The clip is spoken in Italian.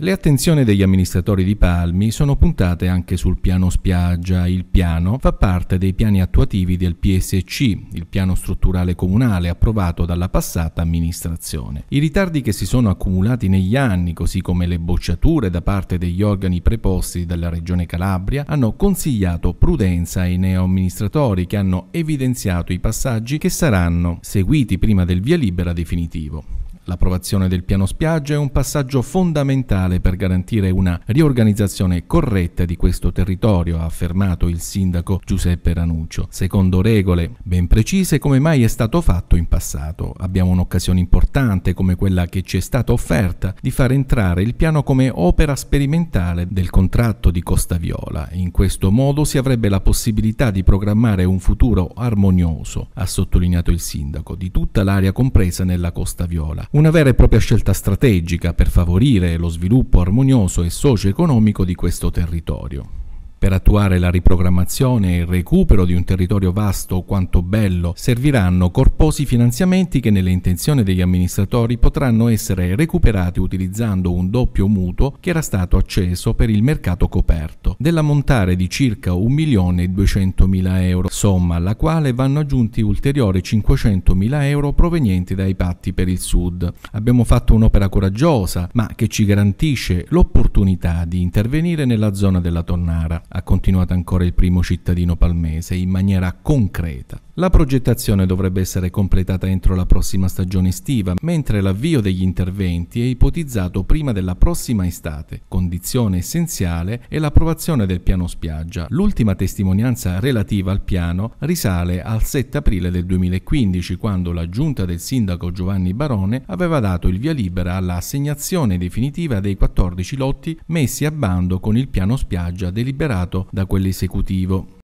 Le attenzioni degli amministratori di Palmi sono puntate anche sul piano spiaggia. Il piano fa parte dei piani attuativi del PSC, il piano strutturale comunale approvato dalla passata amministrazione. I ritardi che si sono accumulati negli anni, così come le bocciature da parte degli organi preposti dalla Regione Calabria, hanno consigliato prudenza ai neoamministratori che hanno evidenziato i passaggi che saranno seguiti prima del via libera definitivo. L'approvazione del piano spiaggia è un passaggio fondamentale per garantire una riorganizzazione corretta di questo territorio, ha affermato il sindaco Giuseppe Ranuccio, secondo regole ben precise come mai è stato fatto in passato. Abbiamo un'occasione importante come quella che ci è stata offerta di far entrare il piano come opera sperimentale del contratto di Costa Viola. In questo modo si avrebbe la possibilità di programmare un futuro armonioso, ha sottolineato il sindaco, di tutta l'area compresa nella Costa Viola una vera e propria scelta strategica per favorire lo sviluppo armonioso e socio-economico di questo territorio. Per attuare la riprogrammazione e il recupero di un territorio vasto quanto bello serviranno corposi finanziamenti che nelle intenzioni degli amministratori potranno essere recuperati utilizzando un doppio mutuo che era stato acceso per il mercato coperto, dell'ammontare di circa 1.200.000 euro, somma alla quale vanno aggiunti ulteriori 500.000 euro provenienti dai patti per il Sud. Abbiamo fatto un'opera coraggiosa ma che ci garantisce l'opportunità di intervenire nella zona della Tonnara ha continuato ancora il primo cittadino palmese, in maniera concreta. La progettazione dovrebbe essere completata entro la prossima stagione estiva, mentre l'avvio degli interventi è ipotizzato prima della prossima estate. Condizione essenziale è l'approvazione del piano spiaggia. L'ultima testimonianza relativa al piano risale al 7 aprile del 2015, quando la giunta del sindaco Giovanni Barone aveva dato il via libera all'assegnazione definitiva dei 14 lotti messi a bando con il piano spiaggia deliberato superato da quell'esecutivo.